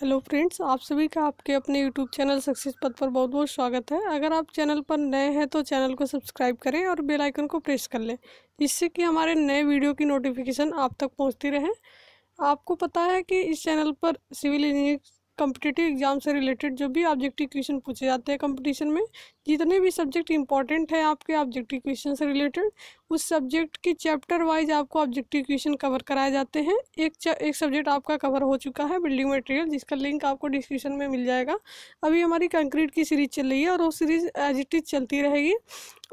hello friends आप सभी का आपके अपने यूट्यूब चैनल सक्सेस पद पर बहुत बहुत स्वागत है अगर आप चैनल पर नए हैं तो चैनल को सब्सक्राइब करें और बेल आइकन को प्रेस कर लें जिससे कि हमारे नए वीडियो की नोटिफिकेशन आप तक पहुंचती रहे आपको पता है कि इस चैनल पर सिविल इंजीनियरिंग कम्पिटिटिव एग्जाम से रिलेटेड जो भी ऑब्जेक्टिव क्वेश्चन पूछे जाते हैं कंपटीशन में जितने भी सब्जेक्ट इंपॉर्टेंट है आपके ऑब्जेक्टिव क्वेश्चन से रिलेटेड उस सब्जेक्ट के चैप्टर वाइज आपको ऑब्जेक्टिव क्वेश्चन कवर कराए जाते हैं एक एक सब्जेक्ट आपका कवर हो चुका है बिल्डिंग मटेरियल जिसका लिंक आपको डिस्क्रिप्शन में मिल जाएगा अभी हमारी कंक्रीट की सीरीज चल रही है और वो सीरीज एज इट इज़ चलती रहेगी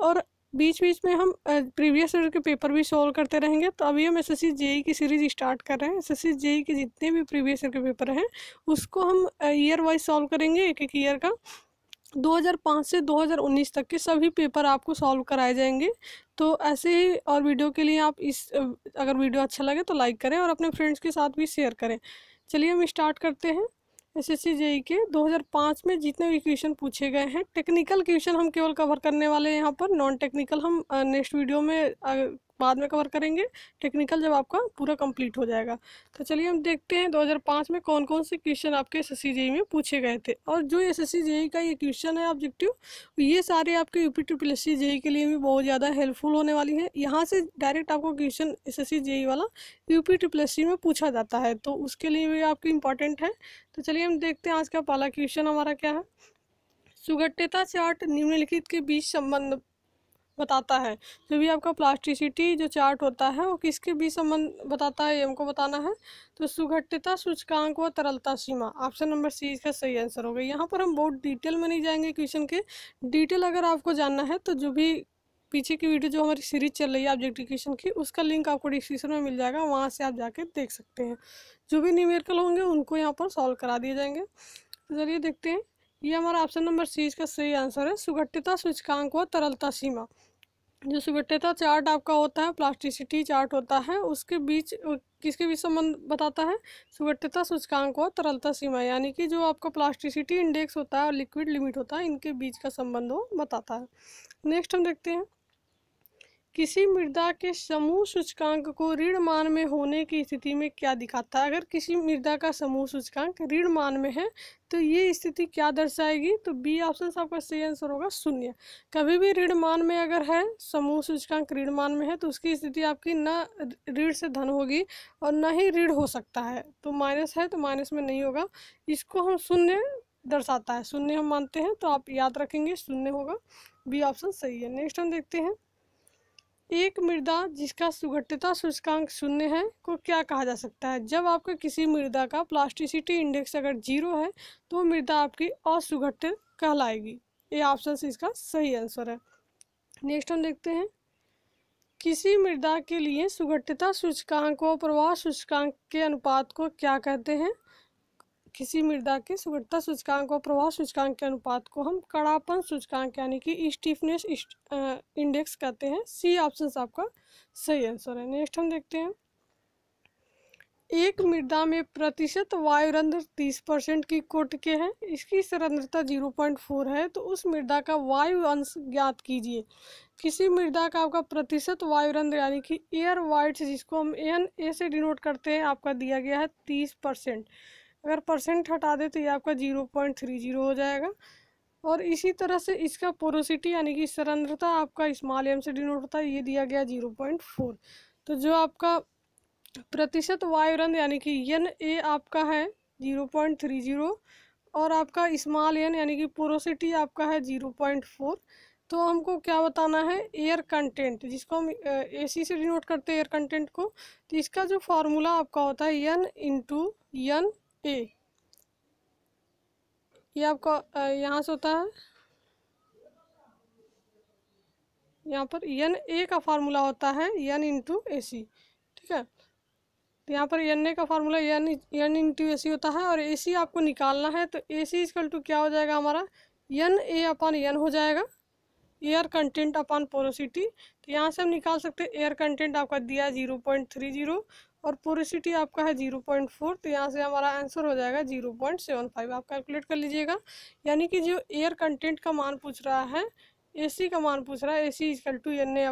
और बीच बीच में हम प्रीवियस ईयर के पेपर भी सॉल्व करते रहेंगे तो अभी हम एस एस e की सीरीज स्टार्ट कर रहे हैं एस एस e के जितने भी प्रीवियस ईयर के पेपर हैं उसको हम ईयर वाइज सॉल्व करेंगे एक एक ईयर का 2005 से 2019 तक के सभी पेपर आपको सॉल्व कराए जाएंगे तो ऐसे ही और वीडियो के लिए आप इस अगर वीडियो अच्छा लगे तो लाइक करें और अपने फ्रेंड्स के साथ भी शेयर करें चलिए हम स्टार्ट करते हैं एस एस सी जेई के 2005 में जितने भी क्वेश्चन पूछे गए हैं टेक्निकल क्वेश्चन हम केवल कवर करने वाले हैं यहाँ पर नॉन टेक्निकल हम नेक्स्ट वीडियो में बाद में कवर करेंगे टेक्निकल जब आपका पूरा कंप्लीट हो जाएगा तो चलिए हम देखते हैं 2005 में कौन कौन से क्वेश्चन आपके एस एस e में पूछे गए थे और जो एस एस e का ये क्वेश्चन है ऑब्जेक्टिव ये सारे आपके यू पी ट्रिपल एस के लिए भी बहुत ज़्यादा हेल्पफुल होने वाली है यहाँ से डायरेक्ट आपको क्वेश्चन एस एस वाला यू पी ट्रिपल एस में पूछा जाता है तो उसके लिए भी आपकी इंपॉर्टेंट है तो चलिए हम देखते हैं आज का पहला क्वेश्चन हमारा क्या है सुगट्यता चार्ट निम्नलिखित के बीच संबंध बताता है जो भी आपका प्लास्टिसिटी जो चार्ट होता है वो किसके भी संबंध बताता है ये हमको बताना है तो सुघट्यता सूचकांक व तरलता सीमा ऑप्शन नंबर सी इसका सही आंसर होगा यहाँ पर हम बहुत डिटेल में नहीं जाएंगे क्वेश्चन के डिटेल अगर आपको जानना है तो जो भी पीछे की वीडियो जो हमारी सीरीज चल रही है क्वेश्चन की उसका लिंक आपको डिस्क्रिप्शन में मिल जाएगा वहाँ से आप जाके देख सकते हैं जो भी न्यूमेरिकल होंगे उनको यहाँ पर सॉल्व करा दिए जाएंगे ज़रिए तो देखते हैं ये हमारा ऑप्शन नंबर सी इसका सही आंसर है सुगठ्यता सूचकांक व तरलता सीमा जो सुगठ्यता चार्ट आपका होता है प्लास्टिसिटी चार्ट होता है उसके बीच किसके बीच संबंध बताता है सुगठ्यता सूचकांक व तरलता सीमा यानी कि जो आपका प्लास्टिसिटी इंडेक्स होता है और लिक्विड लिमिट होता है इनके बीच का संबंध वो बताता है नेक्स्ट हम देखते हैं किसी मृदा के समूह सूचकांक को ऋण मान में होने की स्थिति में क्या दिखाता है अगर किसी मृदा का समूह सूचकांक ऋण मान में है तो ये स्थिति क्या दर्शाएगी तो बी ऑप्शन आपका सही आंसर होगा शून्य कभी भी ऋण मान में अगर है समूह सूचकांक ऋण मान में है तो उसकी स्थिति आपकी न ऋण से धन होगी और न ही ऋण हो सकता है तो माइनस है तो माइनस में नहीं होगा इसको हम शून्य दर्शाता है शून्य हम मानते हैं तो आप याद रखेंगे शून्य होगा बी ऑप्शन सही है नेक्स्ट हम देखते हैं एक मृदा जिसका सुघट्टता सूचकांक शून्य है को क्या कहा जा सकता है जब आपका किसी मृदा का प्लास्टिसिटी इंडेक्स अगर जीरो है तो मृदा आपकी असुघट्ट कहलाएगी ये ऑप्शन इसका सही आंसर है नेक्स्ट हम देखते हैं किसी मृदा के लिए सुघट्टता सूचकांक व प्रवाह सूचकांक के अनुपात को क्या कहते हैं किसी मृदा के सुगढ़ता सूचकांक और प्रवाह सूचकांक के अनुपात को हम कड़ापन सूचकांक यानी कि स्टीफनेस इंडेक्स कहते हैं सी ऑप्शन आपका सही आंसर है नेक्स्ट हम देखते हैं एक मृदा में प्रतिशत वायुरंध्र तीस परसेंट की कोट के हैं इसकी सरंध्रता जीरो पॉइंट फोर है तो उस मृदा का वायु अंश ज्ञात कीजिए किसी मृदा का आपका प्रतिशत वायुरंध्र यानी कि एयर वाइट्स जिसको हम एन ए से डिनोट करते हैं आपका दिया गया है तीस परसेंट अगर परसेंट हटा दे तो ये आपका जीरो पॉइंट थ्री जीरो हो जाएगा और इसी तरह से इसका पोरोसिटी यानी कि सरंद्रता आपका स्मॉल एम से डिनोट होता है ये दिया गया जीरो पॉइंट फोर तो जो आपका प्रतिशत वायुरंध यानी कि यन ए आपका है जीरो पॉइंट थ्री जीरो और आपका स्मॉल एन यानी कि पोरोसिटी आपका है जीरो पॉइंट फोर तो हमको क्या बताना है एयर कंटेंट जिसको हम ए सी से डिनोट करते हैं एयर कंटेंट को तो इसका जो फार्मूला आपका होता है यन इंटू यन ए ये आपको यहाँ से होता है यहाँ पर यन ए का फार्मूला होता है यन इंटू ए सी ठीक है तो यहाँ पर यन ए का formula N N into A C होता है और ए सी आपको निकालना है तो ए सी इजकल टू क्या हो जाएगा हमारा यन ए अपन यन हो जाएगा एयर कंटेंट अपॉन पोरोसिटी तो यहाँ से हम निकाल सकते हैं एयर कंटेंट आपका दिया जीरो पॉइंट थ्री जीरो और पोरिसिटी आपका है जीरो पॉइंट फोर तो यहाँ से हमारा आंसर हो जाएगा जीरो पॉइंट सेवन फाइव आप कैलकुलेट कर लीजिएगा यानी कि जो एयर कंटेंट का मान पूछ रहा है ए सी का मान पूछ रहा है A C equal to N A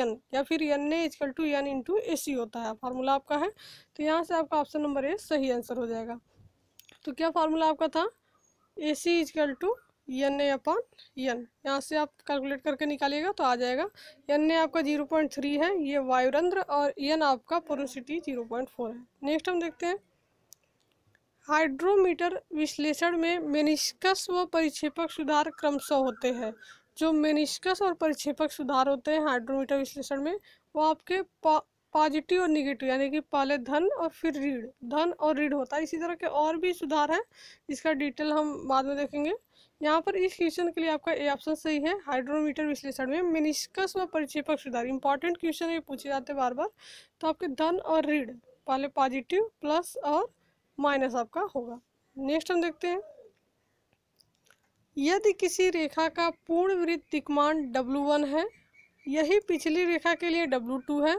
N या फिर N A equal to N into A C होता है फार्मूला आपका है तो यहाँ से आपका ऑप्शन नंबर ए सही आंसर हो जाएगा तो क्या फार्मूला आपका था A C equal to N A upon N यहाँ से आप कैलकुलेट करके निकालिएगा तो आ जाएगा एन ए आपका जीरो पॉइंट थ्री है ये वायुरंध्र और एन आपका पोरोसिटी जीरो पॉइंट फोर है नेक्स्ट हम देखते हैं हाइड्रोमीटर विश्लेषण में मेनिस्कस व परिक्षेपक सुधार क्रमशः होते हैं जो मेनिस्कस और परिक्षेपक सुधार होते हैं हाइड्रोमीटर विश्लेषण में वो आपके पा, पॉजिटिव और निगेटिव यानी कि पहले धन और फिर रीढ़ धन और रीढ़ होता है इसी तरह के और भी सुधार हैं इसका डिटेल हम बाद में देखेंगे यहाँ पर इस क्वेश्चन के लिए आपका ए ऑप्शन सही है हाइड्रोमीटर विश्लेषण में मिनिस्कस व परिचेपक सुधार इंपॉर्टेंट क्वेश्चन ये पूछे जाते बार बार तो आपके धन और ऋण पहले पॉजिटिव प्लस और माइनस आपका होगा नेक्स्ट हम देखते हैं यदि किसी रेखा का पूर्ण वृत्त तिकमान डब्लू है यही पिछली रेखा के लिए डब्लू है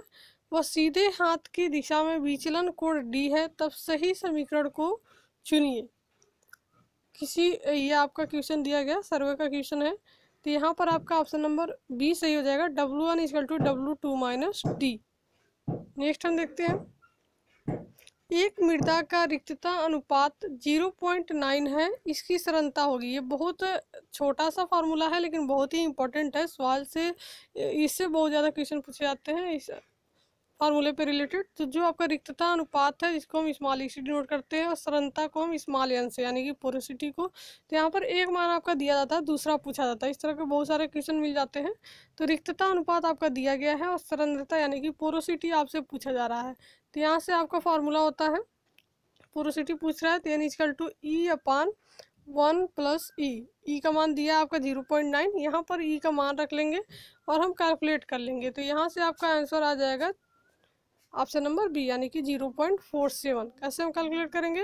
वह सीधे हाथ की दिशा में विचलन कोण डी है तब सही समीकरण को चुनिए किसी ये आपका क्वेश्चन दिया गया सर्वे का क्वेश्चन है तो यहाँ पर आपका ऑप्शन नंबर बी सही हो जाएगा W one equal to W two minus D next हम देखते हैं एक मृदा का रिक्तता अनुपात जीरो पॉइंट नाइन है इसकी सरलता होगी ये बहुत छोटा सा फार्मूला है लेकिन बहुत ही इंपॉर्टेंट है सवाल से इससे बहुत ज़्यादा क्वेश्चन पूछे जाते हैं इस फार्मूले पे रिलेटेड तो जो आपका रिक्तता अनुपात है इसको हम स्मॉल से डिनोट करते हैं और सरनता को हम स्मॉल एन से यानी कि पोरोसिटी को तो यहाँ पर एक मान आपका दिया जाता है दूसरा पूछा जाता है इस तरह के बहुत सारे क्वेश्चन मिल जाते हैं तो रिक्तता अनुपात आपका दिया गया है और सरनता यानी कि पोरोसिटी आपसे पूछा जा रहा है तो यहाँ से आपका फार्मूला होता है पोरोसिटी पूछ रहा है तो यानी equal to E upon one plus E E का मान दिया आपका जीरो पॉइंट नाइन यहाँ पर ई e का मान रख लेंगे और हम कैलकुलेट कर लेंगे तो यहाँ से आपका आंसर आ जाएगा ऑप्शन नंबर बी यानी कि जीरो पॉइंट फोर सेवन कैसे हम कैलकुलेट करेंगे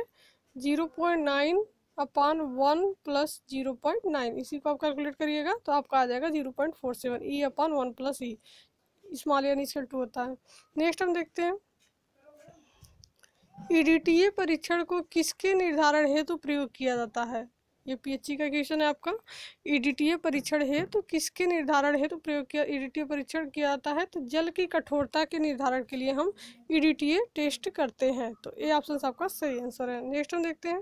zero point nine upon one plus zero point nine इसी को आप कैलकुलेट करिएगा तो आपका आ जाएगा zero point four seven E e upon one plus E small यानी इसका टू होता है नेक्स्ट हम देखते हैं ए e परीक्षण को किसके निर्धारण हेतु तो प्रयोग किया जाता है ये पीएचसी का क्वेश्चन है आपका ईडीटीए e परीक्षण है तो किसके निर्धारण है तो प्रयोग किया ईडीटीए e परीक्षण किया जाता है तो जल की कठोरता के निर्धारण के लिए हम ईडीटीए e टेस्ट करते हैं तो ये ऑप्शन आपका सही आंसर है नेक्स्ट हम देखते हैं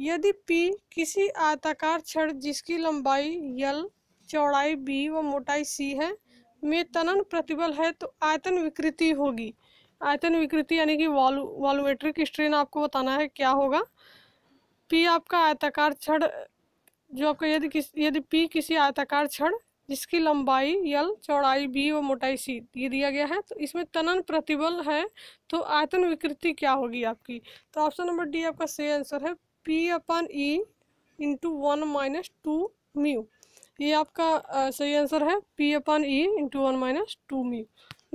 यदि पी किसी आयताकार छड़ जिसकी लंबाई यल चौड़ाई बी व मोटाई सी है में तनन प्रतिबल है तो आयतन विकृति होगी आयतन विकृति यानी कि वॉलू स्ट्रेन आपको बताना है क्या होगा पी आपका आयताकार छड़ जो आपका यदि किस यदि पी किसी आयताकार छड़ जिसकी लंबाई यल चौड़ाई बी व मोटाई सी ये दिया गया है तो इसमें तनन प्रतिबल है तो आयतन विकृति क्या होगी आपकी तो ऑप्शन नंबर डी आपका सही आंसर है P upon E into one minus two mu ये आपका सही आंसर है P upon E into one minus two mu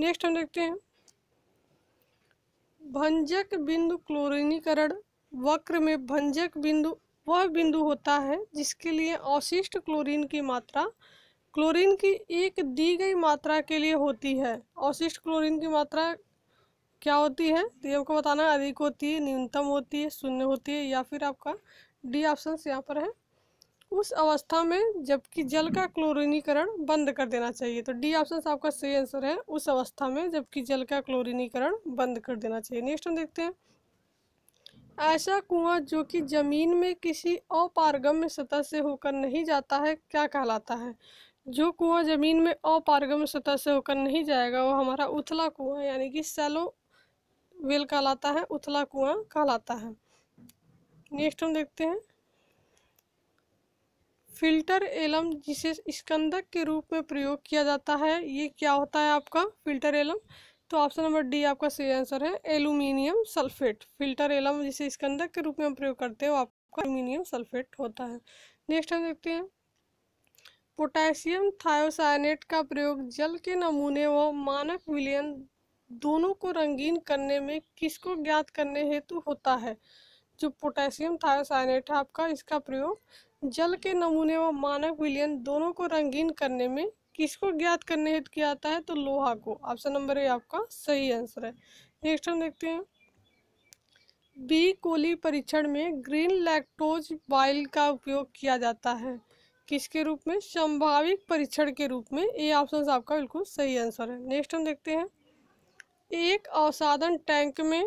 next हम देखते हैं भंजक बिंदु क्लोरिनीकरण वक्र में भंजक बिंदु वह बिंदु होता है जिसके लिए अवशिष्ट क्लोरीन की मात्रा क्लोरीन की एक दी गई मात्रा के लिए होती है अवशिष्ट क्लोरीन की मात्रा क्या होती है तो ये आपको बताना है अधिक होती है न्यूनतम होती है शून्य होती है या फिर आपका डी ऑप्शन यहाँ पर है उस अवस्था में जबकि जल का क्लोरीनीकरण बंद कर देना चाहिए तो डी ऑप्शन आपका सही आंसर है उस अवस्था में जबकि जल का क्लोरीनीकरण बंद कर देना चाहिए नेक्स्ट हम देखते हैं ऐसा कुआं जो कि जमीन में किसी अपारगम्य सतह से होकर नहीं जाता है क्या कहलाता है जो कुआं जमीन में अपारगम्य सतह से होकर नहीं जाएगा वो हमारा उथला कुआं यानी कि सैलो वेल कहलाता है उथला कुआं कहलाता है नेक्स्ट हम देखते हैं फिल्टर एलम जिसे स्कंदक के रूप में प्रयोग किया जाता है ये क्या होता है आपका फिल्टर एलम तो ऑप्शन नंबर डी आपका सही आंसर है एल्यूमिनियम सल्फेट फिल्टर एलम जिसे इसके के रूप में हम प्रयोग करते हैं वो आपका एल्यूमिनियम सल्फेट होता है नेक्स्ट हम देखते हैं पोटेशियम थायोसाइनेट का प्रयोग जल के नमूने व मानक विलयन दोनों को रंगीन करने में किसको ज्ञात करने हेतु होता है जो पोटेशियम थायोसाइनेट है आपका इसका प्रयोग जल के नमूने व मानक विलयन दोनों को रंगीन करने में किसको ज्ञात करने हेतु किया जाता है तो लोहा को ऑप्शन नंबर ए आपका सही आंसर है नेक्स्ट हम देखते हैं बी कोली परीक्षण में ग्रीन लैक्टोज बाइल का उपयोग किया जाता है किसके रूप में संभाविक परीक्षण के रूप में ये ऑप्शन आपका बिल्कुल सही आंसर है नेक्स्ट हम देखते हैं एक अवसाधन टैंक में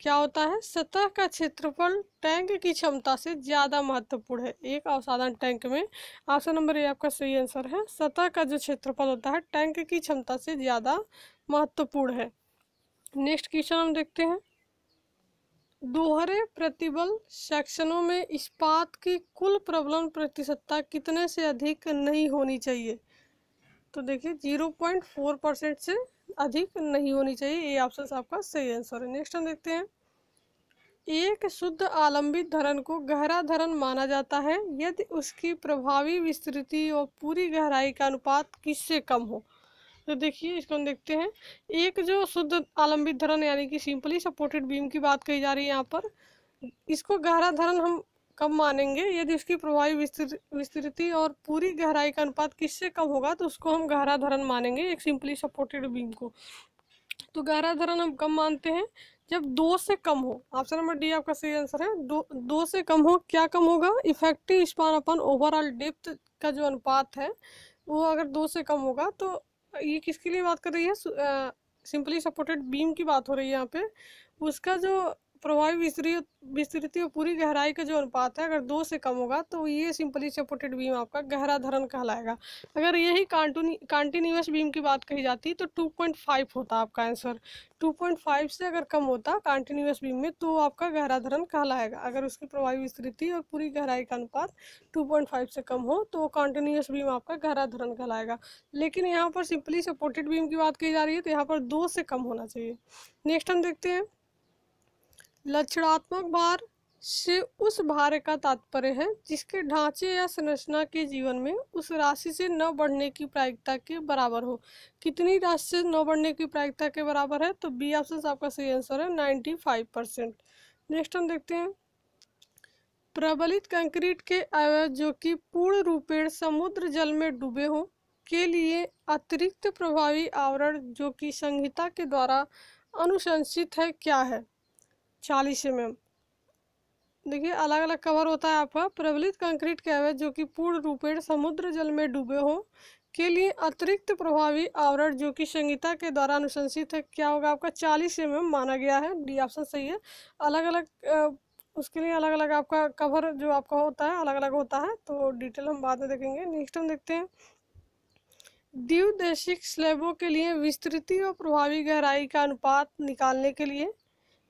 क्या होता है सतह का क्षेत्रफल टैंक की क्षमता से ज़्यादा महत्वपूर्ण है एक अवसाधन टैंक में ऑप्शन नंबर ए आपका सही आंसर है सतह का जो क्षेत्रफल होता है टैंक की क्षमता से ज़्यादा महत्वपूर्ण है नेक्स्ट क्वेश्चन हम देखते हैं दोहरे प्रतिबल सेक्शनों में इस्पात की कुल प्रबलन प्रतिशतता कितने से अधिक नहीं होनी चाहिए तो देखिए जीरो पॉइंट फोर परसेंट से अधिक नहीं होनी चाहिए ये ऑप्शन आपका सही आंसर है नेक्स्ट हम देखते हैं एक शुद्ध आलंबित धरन को गहरा धरन माना जाता है यदि उसकी प्रभावी विस्तृति और पूरी गहराई का अनुपात किससे कम हो तो देखिए इसको हम देखते हैं एक जो शुद्ध आलंबित धरन यानी कि सिंपली सपोर्टेड बीम की बात कही जा रही है यहाँ पर इसको गहरा धरन हम कम मानेंगे यदि उसकी प्रभावी विस्तृति और पूरी गहराई का अनुपात किससे कम होगा तो उसको हम गहरा धरण मानेंगे एक सिंपली सपोर्टेड बीम को तो गहरा धरण हम कम मानते हैं जब दो से कम हो ऑप्शन नंबर डी आपका सही आंसर है दो दो से कम हो क्या कम होगा effective span upon overall depth का जो अनुपात है वो अगर दो से कम होगा तो ये किसके लिए बात कर रही है सिंपली सपोर्टेड बीम की बात हो रही है यहाँ पे उसका जो प्रभावी विस्तृत विस्तृति और पूरी गहराई का जो अनुपात है अगर दो से कम होगा तो ये सिंपली सपोर्टेड बीम आपका गहरा धरन कहलाएगा अगर यही कॉन्टिन्यूस बीम की बात कही जाती है तो 2.5 होता आपका आंसर 2.5 से अगर कम होता कॉन्टिन्यूस बीम में तो आपका गहरा धरन कहलाएगा अगर उसकी प्रभावी विस्तृति और पूरी गहराई का अनुपात फाइव से कम हो तो कॉन्टिन्यूस बीम आपका गहरा धरन कहलाएगा लेकिन यहाँ पर सिंपली सपोर्टेड बीम की बात कही जा रही है तो यहाँ पर दो से कम होना चाहिए नेक्स्ट हम देखते हैं लक्षणात्मक भार से उस भार का तात्पर्य है जिसके ढांचे या संरचना के जीवन में उस राशि से न बढ़ने की प्रायिकता के बराबर हो कितनी राशि से न बढ़ने की प्रायिकता के बराबर है तो बी ऑप्शन आपका सही आंसर है नाइन्टी फाइव परसेंट नेक्स्ट हम देखते हैं प्रबलित कंक्रीट के अवयव जो कि पूर्ण रूपेण समुद्र जल में डूबे हों के लिए अतिरिक्त प्रभावी आवरण जो कि संहिता के द्वारा अनुशंसित है क्या है चालीस एम एम देखिए अलग अलग कवर होता है आपका प्रबलित कंक्रीट कैवेज जो कि पूर्ण रूपेण समुद्र जल में डूबे हों के लिए अतिरिक्त प्रभावी आवरण जो कि संहिता के द्वारा अनुशंसित है क्या होगा आपका चालीस एम एम माना गया है डी ऑप्शन सही है अलग अलग उसके लिए अलग अलग आपका कवर जो आपका होता है अलग अलग होता है तो डिटेल हम बाद में देखेंगे नेक्स्ट हम देखते हैं द्विदेशिक स्लेबों के लिए विस्तृति और प्रभावी गहराई का अनुपात निकालने के लिए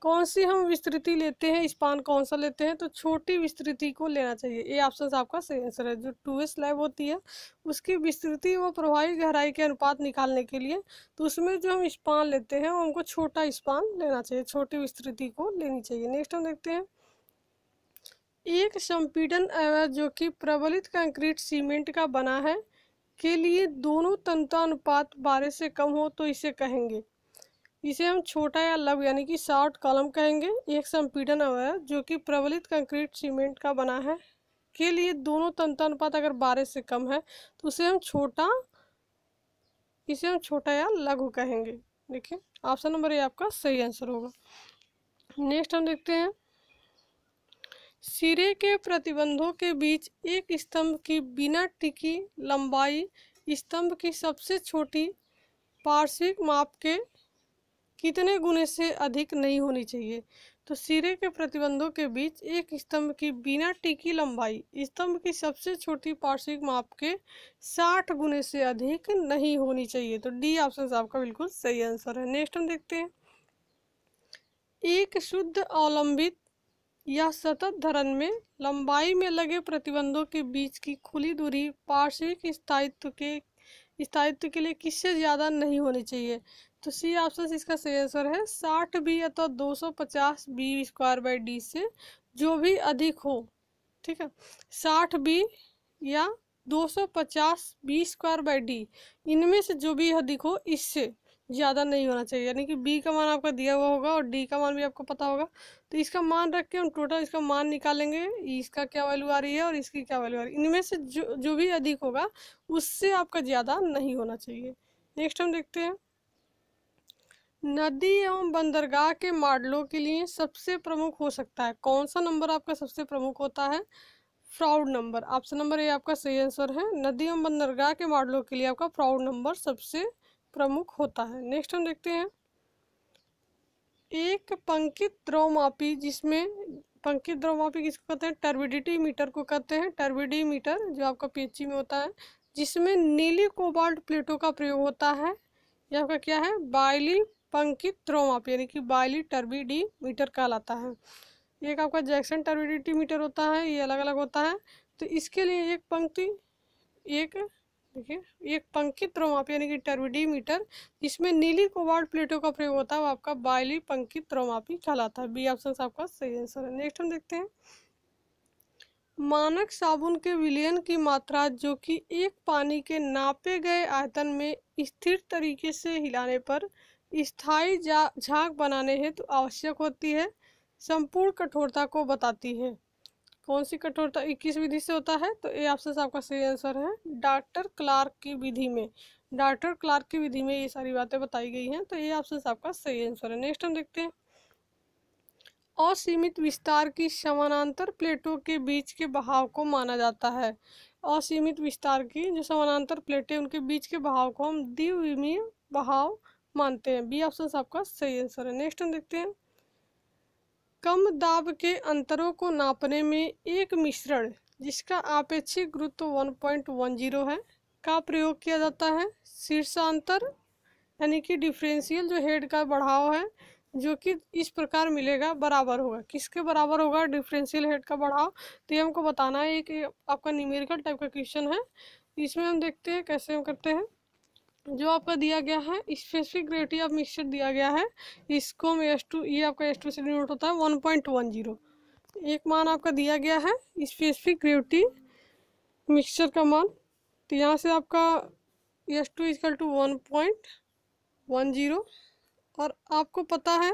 कौन सी हम विस्तृति लेते हैं स्पान कौन सा लेते हैं तो छोटी विस्तृति को लेना चाहिए ये ऑप्शन आपका सही आंसर है जो टू स्लैब होती है उसकी विस्तृति व प्रभावी गहराई के अनुपात निकालने के लिए तो उसमें जो हम स्पान लेते हैं उनको हमको छोटा स्पान लेना चाहिए छोटी विस्तृति को लेनी चाहिए नेक्स्ट हम देखते हैं एक संपीडन अवैध जो कि प्रबलित कंक्रीट सीमेंट का बना है के लिए दोनों अनुपात बारह से कम हो तो इसे कहेंगे इसे हम छोटा या लव यानी कि शॉर्ट कॉलम कहेंगे एक संपीडन अवयव जो कि प्रबलित कंक्रीट सीमेंट का बना है के लिए दोनों तंत्र अनुपात अगर बारह से कम है तो उसे हम छोटा इसे हम छोटा या लघु कहेंगे देखिए ऑप्शन नंबर ए आपका सही आंसर होगा नेक्स्ट हम देखते हैं सिरे के प्रतिबंधों के बीच एक स्तंभ की बिना टिकी लंबाई स्तंभ की सबसे छोटी पार्श्विक माप के कितने गुने से अधिक नहीं होनी चाहिए तो सिरे के प्रतिबंधों के बीच एक स्तंभ की बिना टिकी लंबाई स्तंभ की सबसे छोटी पार्श्विक माप के 60 गुने से अधिक नहीं होनी चाहिए तो डी ऑप्शन आपका बिल्कुल सही आंसर है नेक्स्ट हम देखते हैं एक शुद्ध अवलंबित या सतत धरन में लंबाई में लगे प्रतिबंधों के बीच की खुली दूरी पार्श्विक स्थायित्व के स्थायित्व के लिए किससे ज़्यादा नहीं होनी चाहिए तो सी ऑप्शन इसका सही आंसर है साठ बी अथवा तो दो सौ पचास बी स्क्वायर बाई डी से जो भी अधिक हो ठीक है साठ बी या दो सौ पचास बी स्क्वायर बाई डी इनमें से जो भी अधिक हो इससे ज़्यादा नहीं होना चाहिए यानी कि बी का मान आपका दिया हुआ होगा और डी का मान भी आपको पता होगा तो इसका मान रख के हम टोटल इसका मान निकालेंगे इसका क्या वैल्यू आ रही है और इसकी क्या वैल्यू आ रही है इनमें से जो जो भी अधिक होगा उससे आपका ज़्यादा नहीं होना चाहिए नेक्स्ट हम देखते हैं नदी एवं बंदरगाह के मॉडलों के लिए सबसे प्रमुख हो सकता है कौन सा नंबर आपका सबसे प्रमुख होता है Froude number option number A आपका सही आंसर है नदी एवं बंदरगाह के मॉडलों के लिए आपका फ्राउड नंबर सबसे प्रमुख होता है नेक्स्ट हम देखते हैं एक पंकित मापी जिसमें पंकित द्रवमापी किसको कहते हैं टर्बिडिटी मीटर को कहते हैं टर्बिडी मीटर जो आपका पीएचई में होता है जिसमें नीली कोबाल्ट प्लेटों का प्रयोग होता है यह आपका क्या है बाइली थ्रोमाप यानी कि बाइली टर्बिडी मीटर कहलाता है एक आपका जैक्सन टर्बिडिटी मीटर होता है ये अलग अलग होता है तो इसके लिए एक पंक्ति एक देखिए एक पंकित थ्रोमाप यानी कि टर्बिडी मीटर इसमें नीली कोबार्ड प्लेटों का प्रयोग होता है वो आपका बाइली पंकित थ्रोमापी कहलाता है बी ऑप्शन आपका सही आंसर है नेक्स्ट हम देखते हैं मानक साबुन के विलयन की मात्रा जो कि एक पानी के नापे गए आयतन में स्थिर तरीके से हिलाने पर स्थायी झाग बनाने हेतु तो आवश्यक होती है संपूर्ण कठोरता को बताती है कौन सी कठोरता इक्कीस विधि से होता है तो ये आपसे आपका सही आंसर है डॉक्टर क्लार्क की विधि में डॉक्टर क्लार्क की विधि में ये सारी बातें बताई गई हैं तो ये आपसे आपका सही आंसर है नेक्स्ट हम देखते हैं असीमित विस्तार की समानांतर प्लेटों के बीच के बहाव को माना जाता है असीमित विस्तार की जो समानांतर प्लेटें उनके बीच के बहाव को हम द्विविमीय बहाव मानते हैं बी ऑप्शन आपका सही आंसर है नेक्स्ट हम देखते हैं कम दाब के अंतरों को नापने में एक मिश्रण जिसका आपेक्षिक गुरुत्व वन वन पॉइंट जीरो है का प्रयोग किया जाता है शीर्षांतर यानी कि डिफरेंशियल जो हेड का बढ़ाव है जो कि इस प्रकार मिलेगा बराबर होगा किसके बराबर होगा डिफरेंशियल हेड का बढ़ाव तो ये हमको बताना है एक आपका न्यूमेरिकल टाइप का क्वेश्चन है इसमें हम देखते हैं कैसे हम करते हैं जो आपका दिया गया है स्पेसिफिक ग्रेविटी ऑफ मिक्सचर दिया गया है इसको में एस टू ये आपका एस टू से डिनोट होता है वन पॉइंट वन जीरो एक मान आपका दिया गया है स्पेसिफिक ग्रेविटी मिक्सचर का मान तो यहाँ से आपका S two equal to one point one zero और आपको पता है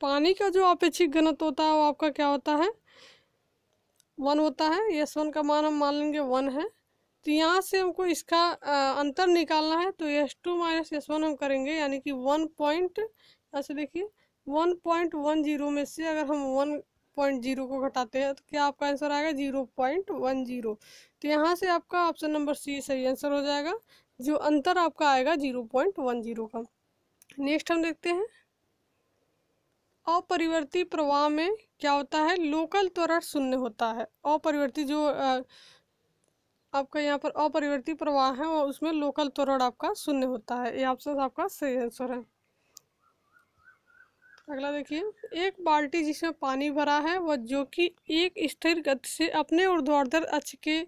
पानी का जो अपेक्षिक गणत होता है वो आपका क्या होता है वन होता है एस वन का मान हम मान लेंगे वन है तो यहाँ से हमको इसका अंतर निकालना है तो S two minus S one हम करेंगे यानी कि वन पॉइंट ऐसे देखिए वन पॉइंट वन जीरो में से अगर हम वन पॉइंट जीरो को घटाते हैं तो क्या आपका आंसर आएगा जीरो पॉइंट वन जीरो तो यहाँ से आपका ऑप्शन नंबर सी सही आंसर हो जाएगा जो अंतर आपका आएगा जीरो पॉइंट वन जीरो का नेक्स्ट हम देखते हैं अपरिवर्ती प्रवाह में क्या होता है लोकल त्वरण शून्य होता है अपरिवर्ती जो आ, आपका यहाँ पर अपरिवर्ती प्रवाह है और उसमें लोकल त्वरण आपका शून्य होता है ये ऑप्शन आपका सही आंसर है अगला देखिए एक बाल्टी जिसमें पानी भरा है वह जो कि एक स्थिर गति से अपने ऊर्ध्वाधर अक्ष के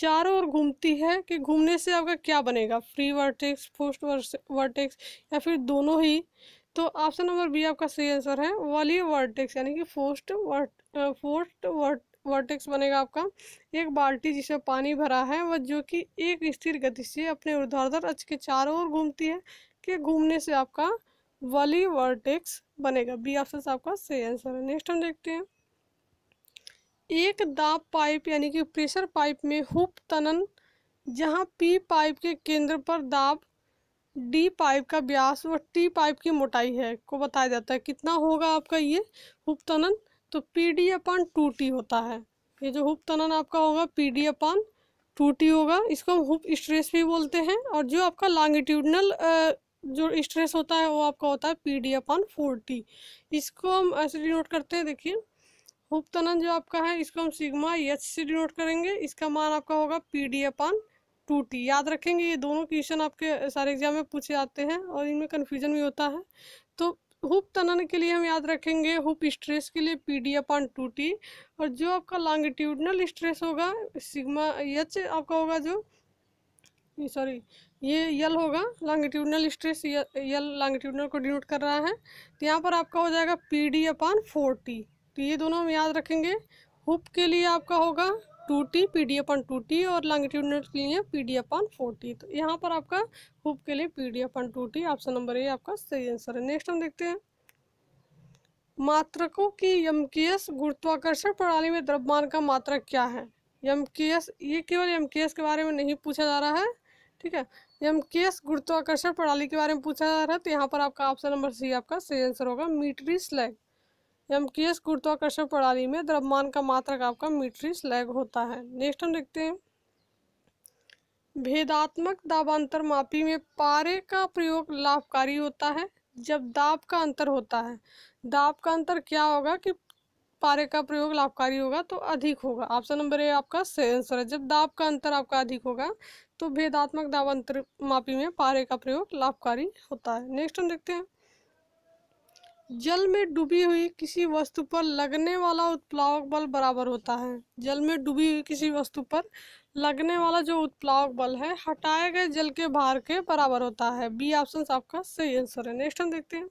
चारों ओर घूमती है कि घूमने से आपका क्या बनेगा फ्री वर्टेक्स पोस्ट वर्टेक्स या फिर दोनों ही तो ऑप्शन नंबर बी आपका सही आंसर है वाली वर्टेक्स यानी कि फोस्ट वर्ट फोस्ट वर्ट वर्टेक्स बनेगा आपका एक बाल्टी जिसे पानी भरा है वह जो कि एक स्थिर गति से अपने ऊर्ध्वाधर अक्ष के चारों ओर घूमती है के घूमने से आपका वली वर्टेक्स बनेगा बी ऑप्शन आपका सही आंसर है नेक्स्ट हम देखते हैं एक दाब पाइप यानी कि प्रेशर पाइप में हुप तनन जहाँ पी पाइप के केंद्र पर दाब डी पाइप का व्यास और टी पाइप की मोटाई है को बताया जाता है कितना होगा आपका ये हुप तनन तो P D upon two T होता है ये जो हुप तनन आपका होगा P D upon two T होगा इसको हम हुप स्ट्रेस भी बोलते हैं और जो आपका लॉन्गिट्यूडनल जो स्ट्रेस होता है वो आपका होता है P D upon four T इसको हम ऐसे डिनोट करते हैं देखिए हुप तनन जो आपका है इसको हम सिग्मा एच से डिनोट करेंगे इसका मान आपका होगा P D upon two T याद रखेंगे ये दोनों क्वेश्चन आपके सारे एग्जाम में पूछे जाते हैं और इनमें कन्फ्यूजन भी होता है हुप तनन के लिए हम याद रखेंगे हुप स्ट्रेस के लिए P D upon two T और जो आपका लॉन्गिट्यूडनल स्ट्रेस होगा सिग्मा एच आपका होगा जो सॉरी ये यल होगा लॉन्गिट्यूडनल स्ट्रेस यल लॉन्गिट्यूडनल को डिनोट कर रहा है तो यहाँ पर आपका हो जाएगा P D upon four T तो ये दोनों हम याद रखेंगे हुप के लिए आपका होगा two T P D upon two T और लॉन्गिट्यूडनल के लिए P D upon four T तो यहाँ पर आपका हुप के लिए P D upon two T option number A आपका सही आंसर है नेक्स्ट हम देखते हैं मात्रकों की एस गुरुत्वाकर्षण प्रणाली में द्रव्यमान का मात्रक क्या है एस ये केवल यमकेस के बारे में नहीं पूछा जा रहा है ठीक है एस गुरुत्वाकर्षण प्रणाली के बारे में पूछा जा रहा है तो यहाँ पर आपका ऑप्शन नंबर सी आपका सही आंसर होगा metric slug M K S गुरुत्वाकर्षण प्रणाली में द्रव्यमान का मात्रक आपका मीट्री स्लैग होता है नेक्स्ट हम देखते हैं भेदात्मक दाबांतर मापी में पारे का प्रयोग लाभकारी होता है जब दाब का अंतर होता है दाब का अंतर क्या होगा कि पारे का प्रयोग लाभकारी होगा तो अधिक होगा ऑप्शन नंबर ए आपका सही आंसर है जब दाब का अंतर आपका अधिक होगा तो भेदात्मक दाब अंतर मापी में पारे का प्रयोग लाभकारी होता है नेक्स्ट हम देखते हैं जल में डूबी हुई किसी वस्तु पर लगने वाला उत्प्लावक बल बराबर होता है जल में डूबी हुई किसी वस्तु पर लगने वाला जो उत्प्लावक बल है हटाए गए जल के भार के बराबर होता है बी ऑप्शन आपका सही आंसर है नेक्स्ट हम देखते हैं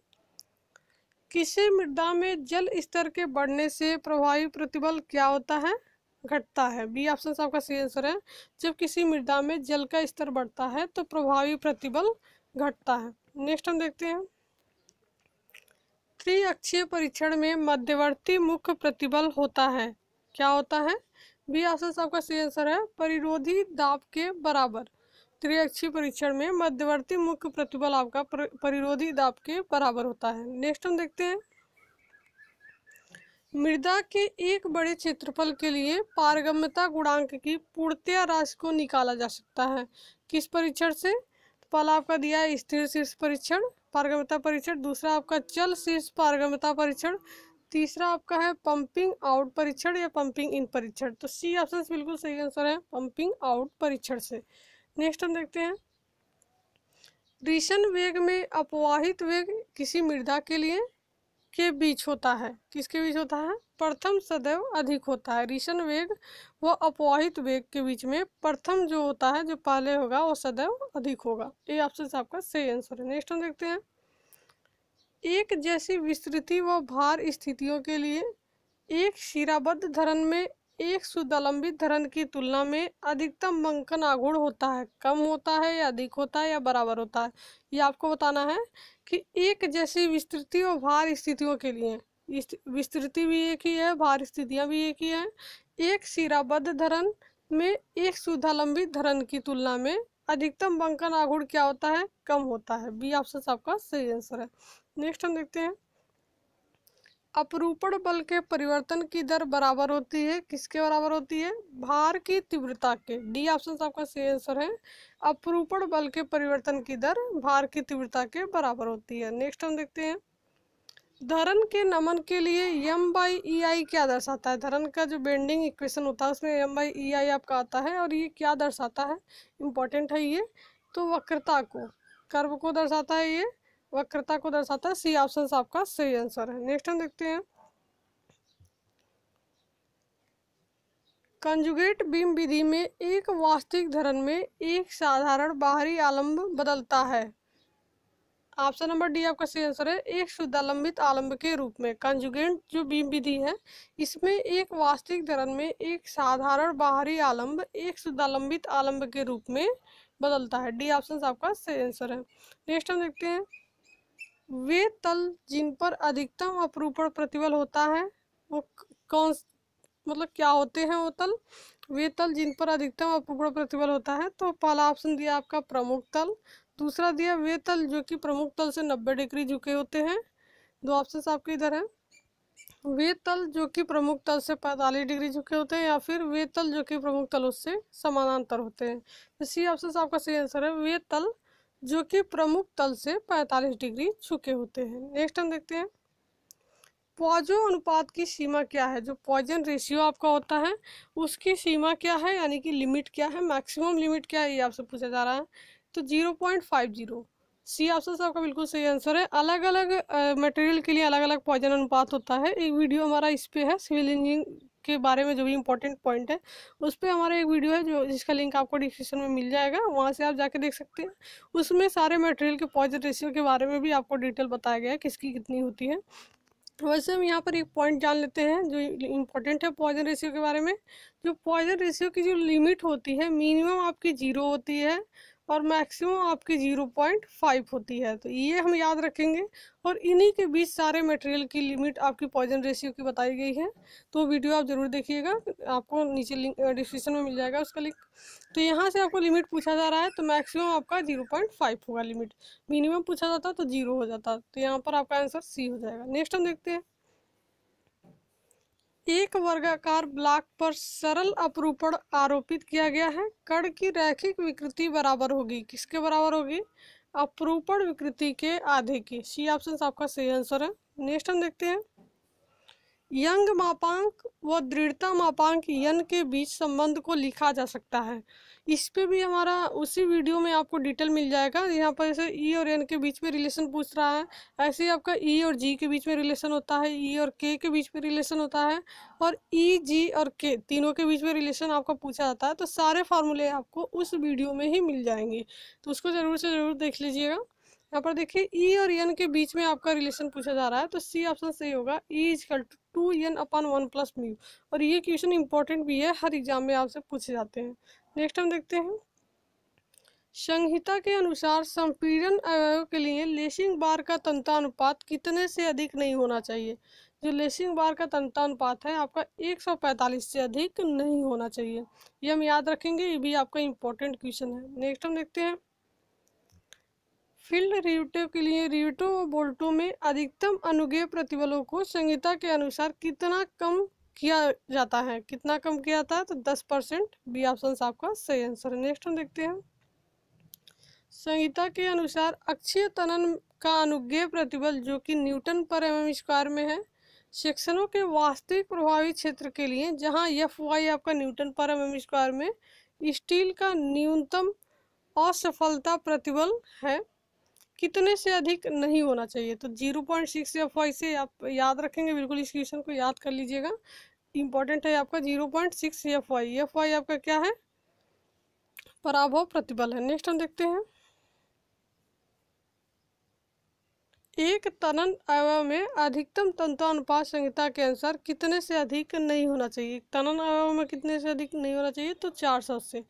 किसी मृदा में जल स्तर के बढ़ने से प्रभावी प्रतिबल क्या होता है घटता है बी ऑप्शन आपका सही आंसर है जब किसी मृदा में जल का स्तर बढ़ता है तो प्रभावी प्रतिबल घटता है नेक्स्ट हम देखते हैं त्रिअक्षीय परीक्षण में मध्यवर्ती मुख्य प्रतिबल होता है क्या होता है बी ऑप्शन आपका सही आंसर है परिरोधी दाब के बराबर त्रिअक्षीय परीक्षण में मध्यवर्ती मुख्य प्रतिबल आपका परिरोधी दाब के बराबर होता है नेक्स्ट हम देखते हैं मृदा के एक बड़े क्षेत्रफल के लिए पारगम्यता गुणांक की पूर्णतया राशि को निकाला जा सकता है किस परीक्षण से पहला आपका दिया है स्थिर शीर्ष परीक्षण पारगम्यता परीक्षण दूसरा आपका चल शीर्ष पारगम्यता परीक्षण तीसरा आपका है पंपिंग आउट परीक्षण या पंपिंग इन परीक्षण तो सी ऑप्शन बिल्कुल सही आंसर है पंपिंग आउट परीक्षण से नेक्स्ट हम देखते हैं रिशन वेग में अपवाहित वेग किसी मृदा के लिए के बीच होता है किसके बीच होता है प्रथम सदैव अधिक होता है रिशन वेग व अपवाहित वेग के बीच में प्रथम जो होता है जो पहले होगा वो सदैव अधिक होगा ये ऑप्शन से आपका सही आंसर है नेक्स्ट हम देखते हैं एक जैसी विस्तृति व भार स्थितियों के लिए एक शिराबद्ध धरन में एक सुदलंबित धरण की तुलना में अधिकतम बंकन आघूर्ण होता है कम होता है या अधिक होता है या बराबर होता है ये आपको बताना है कि एक जैसी विस्तृति और भार स्थितियों के लिए विस्तृति भी एक ही है भार स्थितियाँ भी एक ही हैं एक सिराबद्ध धरण में एक सुधालंबित धरण की तुलना में अधिकतम बंकन आगुण क्या होता है कम होता है बी ऑप्शन आपका सही आंसर है नेक्स्ट हम देखते हैं अपरूपण बल के परिवर्तन की दर बराबर होती है किसके बराबर होती है भार की तीव्रता के डी ऑप्शन आपका सही आंसर है अपरूपण बल के परिवर्तन की दर भार की तीव्रता के बराबर होती है नेक्स्ट हम देखते हैं धरन के नमन के लिए यम बाई ई आई क्या दर्शाता है धरन का जो बेंडिंग इक्वेशन होता है उसमें यम बाई ई आई आपका आता है और ये क्या दर्शाता है इम्पोर्टेंट है ये तो वक्रता को कर्व को दर्शाता है ये वक्रता को दर्शाता है सी ऑप्शन आपका सही आंसर है नेक्स्ट हम देखते हैं कंजुगेट बीम विधि में एक वास्तविक धरन में एक साधारण बाहरी आलम्ब बदलता है ऑप्शन नंबर डी आपका सही आंसर है एक शुद्धालंबित आलम्ब के रूप में कंजुगेट जो बीम विधि है इसमें एक वास्तविक धरन में एक साधारण बाहरी आलम्ब एक शुद्धालंबित आलम्ब के रूप में बदलता है डी ऑप्शन आपका सही आंसर है नेक्स्ट हम देखते हैं वे तल जिन पर अधिकतम अपरूपण प्रतिबल होता है वो कौन मतलब क्या होते हैं वो तल वे तल जिन पर अधिकतम अपरूपण प्रतिबल होता है तो पहला ऑप्शन दिया आपका प्रमुख तल दूसरा दिया वे तल जो कि प्रमुख तल से नब्बे डिग्री झुके होते हैं दो ऑप्शन आपके इधर है वे तल जो कि प्रमुख तल से पैंतालीस डिग्री झुके होते हैं या फिर वे तल जो कि प्रमुख तल उससे समानांतर होते हैं तो सी ऑप्शन आपका सही आंसर है वे तल जो कि प्रमुख तल से 45 डिग्री छुके होते हैं नेक्स्ट हम देखते हैं पॉजो अनुपात की सीमा क्या है जो पॉइजन रेशियो आपका होता है उसकी सीमा क्या है यानी कि लिमिट क्या है मैक्सिमम लिमिट क्या है ये आपसे पूछा जा रहा है तो zero point five zero C option आपका बिल्कुल सही आंसर है अलग अलग मटेरियल के लिए अलग अलग पॉइजन अनुपात होता है एक वीडियो हमारा इस पे है सिविल इंजीनियर के बारे में जो भी इंपॉर्टेंट पॉइंट है उस पर हमारा एक वीडियो है जो जिसका लिंक आपको डिस्क्रिप्शन में मिल जाएगा वहाँ से आप जाके देख सकते हैं उसमें सारे मटेरियल के पॉइजन रेशियो के बारे में भी आपको डिटेल बताया गया है किसकी कितनी होती है वैसे हम यहाँ पर एक पॉइंट जान लेते हैं जो इम्पोर्टेंट है पॉइजन रेशियो के बारे में जो पॉइजन रेशियो की जो लिमिट होती है मिनिमम आपकी जीरो होती है और मैक्सिमम आपकी ज़ीरो पॉइंट फाइव होती है तो ये हम याद रखेंगे और इन्हीं के बीच सारे मटेरियल की लिमिट आपकी पॉइजन रेशियो की बताई गई है तो वीडियो आप ज़रूर देखिएगा आपको नीचे लिंक डिस्क्रिप्शन में मिल जाएगा उसका लिंक तो यहाँ से आपको लिमिट पूछा जा रहा है तो मैक्सिमम आपका जीरो पॉइंट फाइव होगा लिमिट मिनिमम पूछा जाता तो जीरो हो जाता तो यहाँ पर आपका आंसर सी हो जाएगा नेक्स्ट हम देखते हैं एक वर्गाकार ब्लॉक पर सरल अपरूपण आरोपित किया गया है कण की रैखिक विकृति बराबर होगी किसके बराबर होगी अपरूपण विकृति के आधे की सी ऑप्शन आपका सही आंसर है नेक्स्ट हम देखते हैं यंग मापांक व दृढ़ता मापांक यन के बीच संबंध को लिखा जा सकता है इस पर भी हमारा उसी वीडियो में आपको डिटेल मिल जाएगा यहाँ पर जैसे ई और एन के बीच में रिलेशन पूछ रहा है ऐसे ही आपका ई और जी के बीच में रिलेशन होता है ई और के के बीच में रिलेशन होता है और ई जी और के तीनों के बीच में रिलेशन आपका पूछा जाता है तो सारे फार्मूले आपको उस वीडियो में ही मिल जाएंगे तो उसको ज़रूर से ज़रूर देख लीजिएगा यहाँ पर देखिए ई और एन के बीच में आपका रिलेशन पूछा जा रहा है तो सी ऑप्शन सही होगा E equal to two N upon one plus mu और ये क्वेश्चन इंपॉर्टेंट भी है हर एग्जाम में आपसे पूछे जाते हैं नेक्स्ट हम देखते हैं संहिता के अनुसार संपीड़न अवयव के लिए लेसिंग बार का तंतानुपात कितने से अधिक नहीं होना चाहिए जो लेसिंग बार का तंतानुपात है आपका 145 से अधिक नहीं होना चाहिए ये हम याद रखेंगे ये भी आपका इंपॉर्टेंट क्वेश्चन है नेक्स्ट हम देखते हैं फील्ड रिवटेव के लिए रिवटों और बोल्टों में अधिकतम अनुज्ञेय प्रतिबलों को संहिता के अनुसार कितना कम किया जाता है कितना कम किया जाता है तो दस परसेंट बी ऑप्शन आपका सही आंसर है नेक्स्ट हम देखते हैं संहिता के अनुसार अक्षीय तनन का अनुज्ञेय प्रतिबल जो कि न्यूटन पर एम स्क्वायर में है सेक्शनों के वास्तविक प्रभावी क्षेत्र के लिए जहां एफ वाई आपका न्यूटन पर एम स्क्वायर में स्टील का न्यूनतम असफलता प्रतिबल है कितने से अधिक नहीं होना चाहिए तो जीरो पॉइंट सिक्स या फाइव से आप याद रखेंगे बिल्कुल इस क्वेश्चन को याद कर लीजिएगा इंपॉर्टेंट है आपका जीरो पॉइंट सिक्स या फाइव या फाइव आपका क्या है पराभव प्रतिबल है नेक्स्ट हम देखते हैं एक तनन अवयव में अधिकतम तंत्र अनुपात संहिता के अनुसार कितने से अधिक नहीं होना चाहिए तनन अवयव में कितने से अधिक नहीं होना चाहिए तो चार सौ से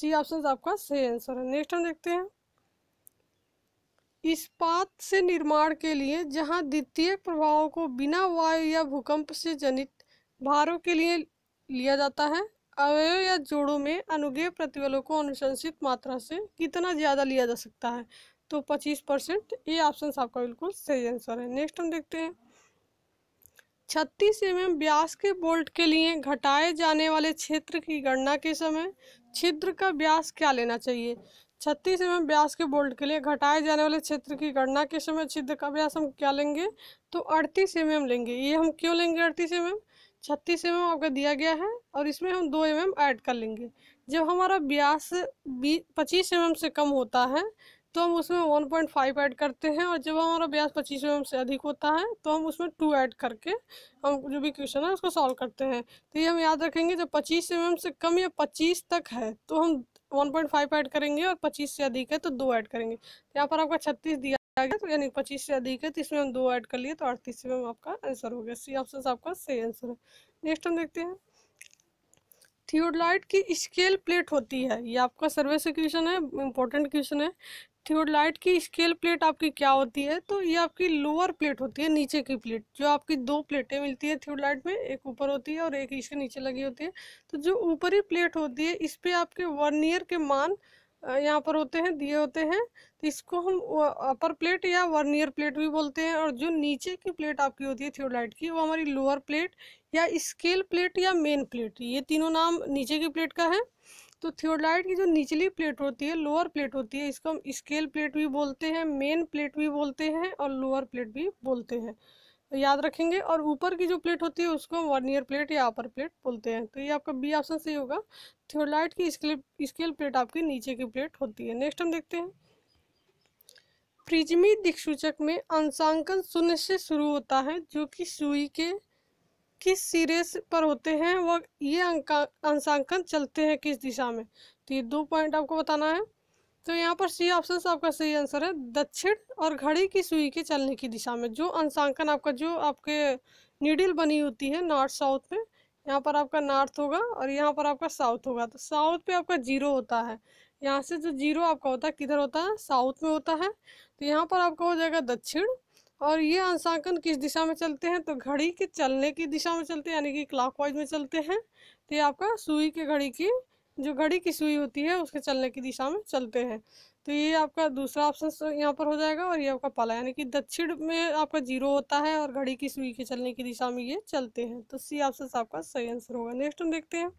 सी ऑप्शन आपका सही आंसर है नेक्स्ट हम देखते हैं इस्पात से निर्माण के लिए जहां द्वितीय प्रभाव को बिना वायु या भूकंप से जनित भारों के लिए लिया जाता है अवयव या जोड़ों में अनुज्ञेय प्रतिबलों को अनुशंसित मात्रा से कितना ज़्यादा लिया जा सकता है तो 25 परसेंट ये ऑप्शन आपका बिल्कुल सही आंसर है नेक्स्ट हम देखते हैं छत्तीस एम एम व्यास के बोल्ट के लिए घटाए जाने वाले क्षेत्र की गणना के समय छिद्र का व्यास क्या लेना चाहिए छत्तीस एवं ब्यास के बोल्ट के लिए घटाए जाने वाले क्षेत्र की गणना के समय छिद्र का व्यास हम क्या लेंगे तो अड़तीस एम लेंगे ये हम क्यों लेंगे अड़तीस एम छत्तीस एम आपका दिया गया है और इसमें हम दो एम ऐड कर लेंगे जब हमारा ब्यास बी पच्चीस एम से कम होता है तो हम उसमें वन पॉइंट फाइव ऐड करते हैं और जब हमारा ब्यास पच्चीस एम से अधिक होता है तो हम उसमें टू ऐड करके हम जो भी क्वेश्चन है उसको सॉल्व करते हैं तो ये हम याद रखेंगे जब पच्चीस एम से कम या पच्चीस तक है तो हम वन पॉइंट फाइव ऐड करेंगे और पच्चीस से अधिक है तो दो ऐड करेंगे तो यहाँ पर आपका छत्तीस दिया गया तो यानी पच्चीस से अधिक है तो इसमें हम दो ऐड कर लिए तो अड़तीस में आपका आंसर हो गया सी ऑप्शन आपका सही आंसर है नेक्स्ट हम देखते हैं थियोडलाइट की स्केल प्लेट होती है ये आपका सर्वे से क्वेश्चन है इंपॉर्टेंट क्वेश्चन है थियोडलाइट की स्केल प्लेट आपकी क्या होती है तो ये आपकी लोअर प्लेट होती है नीचे की प्लेट जो आपकी दो प्लेटें मिलती है थियोडलाइट में एक ऊपर होती है और एक इसके नीचे लगी होती है तो जो ऊपरी प्लेट होती है इस पर आपके वर्नियर के मान यहाँ पर होते हैं दिए होते हैं तो इसको हम अपर प्लेट या वर्नियर प्लेट भी बोलते हैं और जो नीचे की प्लेट आपकी होती है थियोलाइट की वो हमारी लोअर प्लेट या स्केल प्लेट या मेन प्लेट ये तीनों नाम नीचे की प्लेट का है तो थियोडाइट की जो निचली प्लेट होती है लोअर प्लेट होती है इसको हम स्केल प्लेट भी बोलते हैं मेन प्लेट भी बोलते हैं और लोअर प्लेट भी बोलते हैं तो याद रखेंगे और ऊपर की जो प्लेट होती है उसको हम वर्नियर प्लेट या अपर प्लेट बोलते हैं तो ये आपका बी ऑप्शन सही होगा थियोडाइट की स्केल स्केल प्लेट आपकी नीचे की प्लेट होती है नेक्स्ट हम देखते हैं प्रिज्मी दिक्सूचक में अंशांकन शून्य से शुरू होता है जो कि सुई के किस सिरे पर होते हैं वह ये अंशांकन चलते हैं किस दिशा में तो ये दो पॉइंट आपको बताना है तो यहाँ पर सी ऑप्शन आपका सही आंसर है दक्षिण और घड़ी की सुई के चलने की दिशा में जो अंशांकन आपका जो आपके नीडिल बनी होती है नॉर्थ साउथ में यहाँ पर आपका नॉर्थ होगा और यहाँ पर आपका साउथ होगा तो साउथ पे आपका जीरो होता है यहाँ से जो जीरो आपका होता है किधर होता है साउथ में होता है तो यहाँ पर आपका हो जाएगा दक्षिण और ये अंशांकन किस दिशा में चलते हैं तो घड़ी के चलने की दिशा में चलते हैं यानी कि क्लॉकवाइज में चलते हैं तो ये आपका सुई के घड़ी की जो घड़ी की सुई होती है उसके चलने की दिशा में चलते हैं तो ये आपका दूसरा ऑप्शन यहाँ पर हो जाएगा और ये आपका पाला यानी कि दक्षिण में आपका जीरो होता है और घड़ी की सुई के चलने की दिशा में ये चलते हैं तो सी ऑप्शन आपका सही आंसर होगा नेक्स्ट हम देखते हैं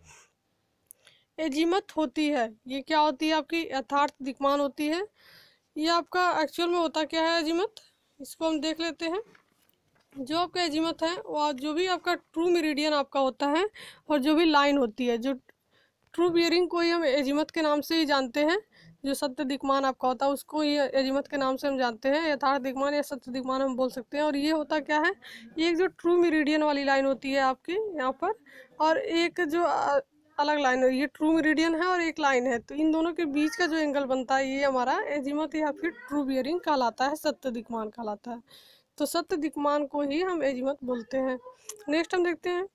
एजिमत होती है ये क्या होती है आपकी यथार्थ दिकमान होती है ये आपका एक्चुअल में होता क्या है एजिमत इसको हम देख लेते हैं जो आपका एजिमत है वो जो भी आपका ट्रू मेरिडियन आपका होता है और जो भी लाइन होती है जो ट्रू बियरिंग को ही हम एजिमत के नाम से ही जानते हैं जो सत्य दिग्मान आपका होता है उसको ये एजिमत के नाम से हम जानते हैं यथार्थ दिग्मान या सत्य दिग्मान हम बोल सकते हैं और ये होता क्या है ये एक जो ट्रू मेरिडियन वाली लाइन होती है आपकी यहाँ पर और एक जो अलग लाइन है ये ट्रू मेरिडियन है और एक लाइन है तो इन दोनों के बीच का जो एंगल बनता है ये हमारा एजिमथ या फिर ट्रू बियरिंग कहलाता है सत्य दिक्मान कहलाता है तो सत्य दिकमान को ही हम एजिमत बोलते हैं नेक्स्ट हम देखते हैं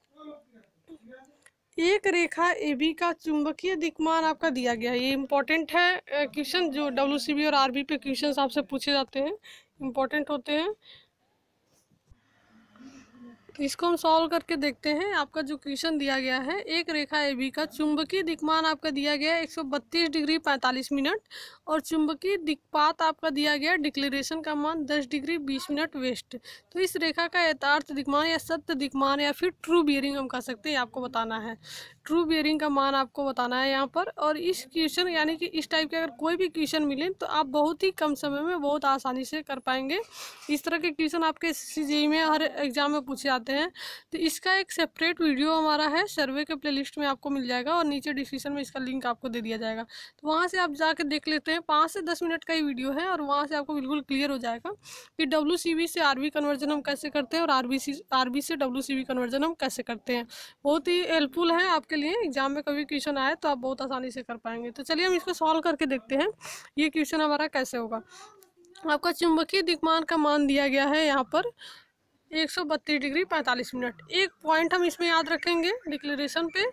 एक रेखा ए बी का चुंबकीय दिकमान आपका दिया गया है ये इम्पोर्टेंट है क्वेश्चन जो डब्ल्यू सी बी और आर बी पे क्वेश्चन आपसे पूछे जाते हैं इम्पोर्टेंट होते हैं इसको हम सॉल्व करके देखते हैं आपका जो क्वेश्चन दिया गया है एक रेखा ए बी का चुंबकीय दिकमान आपका दिया गया है बत्तीस डिग्री पैंतालीस मिनट और चुंबकीय दिक्पात आपका दिया गया डिक्लेरेशन का मान दस डिग्री बीस मिनट वेस्ट तो इस रेखा का यथार्थ दिक्मान या सत्य दिक्मान या फिर ट्रू बियरिंग हम कह सकते हैं आपको बताना है ट्रू बियरिंग का मान आपको बताना है यहाँ पर और इस क्वेश्चन यानी कि इस टाइप के अगर कोई भी क्वेश्चन मिले तो आप बहुत ही कम समय में बहुत आसानी से कर पाएंगे इस तरह के क्वेश्चन आपके सी e में हर एग्जाम में पूछे जाते हैं तो इसका एक सेपरेट वीडियो हमारा है सर्वे के प्लेलिस्ट में आपको मिल जाएगा और नीचे डिस्क्रिप्शन में इसका लिंक आपको दे दिया जाएगा तो वहाँ से आप जाके देख लेते हैं पाँच से दस मिनट का ही वीडियो है और वहाँ से आपको बिल्कुल क्लियर हो जाएगा कि डब्ल्यू से आर कन्वर्जन हम कैसे करते हैं और आर बी से डब्ल्यू कन्वर्जन हम कैसे करते हैं बहुत ही हेल्पफुल है आपके आपके लिए एग्जाम में कभी क्वेश्चन आए तो आप बहुत आसानी से कर पाएंगे तो चलिए हम इसको सॉल्व करके देखते हैं ये क्वेश्चन हमारा कैसे होगा आपका चुंबकीय दिग्मान का मान दिया गया है यहाँ पर एक डिग्री पैंतालीस मिनट एक पॉइंट हम इसमें याद रखेंगे डिक्लेरेशन पे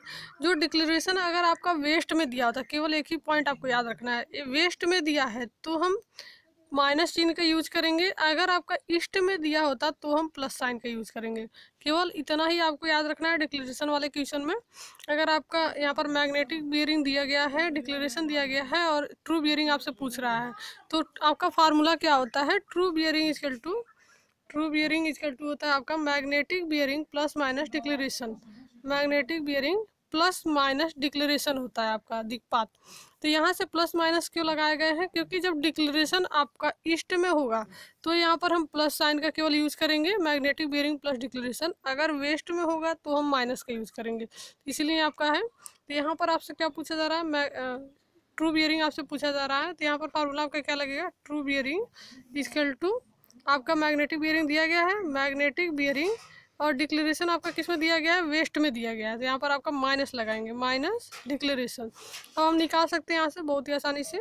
जो डिक्लेरेशन अगर आपका वेस्ट में दिया होता केवल एक ही पॉइंट आपको याद रखना है वेस्ट में दिया है तो हम माइनस चिन्ह का यूज करेंगे अगर आपका इष्ट में दिया होता तो हम प्लस साइन का यूज करेंगे केवल इतना ही आपको याद रखना है डिक्लेरेशन वाले क्वेश्चन में अगर आपका यहाँ पर मैग्नेटिक बियरिंग दिया गया है डिक्लेरेशन दिया गया है और ट्रू बियरिंग आपसे पूछ रहा है तो आपका फार्मूला क्या होता है true bearing is equal to true bearing is equal to होता है आपका magnetic bearing plus minus declaration magnetic bearing plus minus declaration होता है आपका दिक्पात तो यहाँ से प्लस माइनस क्यों लगाए गए हैं क्योंकि जब डिक्लेरेशन आपका ईस्ट में होगा तो यहाँ पर हम प्लस साइन का केवल यूज़ करेंगे मैग्नेटिक बियरिंग प्लस डिक्लेरेशन अगर वेस्ट में होगा तो हम माइनस का यूज़ करेंगे तो इसीलिए आपका है तो यहाँ पर आपसे क्या पूछा जा रहा है मै ट्रू बियरिंग आपसे पूछा जा रहा है तो यहाँ पर फार्मूला आपका क्या लगेगा ट्रू बियरिंग इसकेल टू आपका मैग्नेटिक बियरिंग दिया गया है मैग्नेटिक बियरिंग और डिक्लेरेशन आपका किस में दिया गया है वेस्ट में दिया गया है तो यहाँ पर आपका माइनस लगाएंगे माइनस डिक्लेरेशन अब हम निकाल सकते हैं यहाँ से बहुत ही आसानी से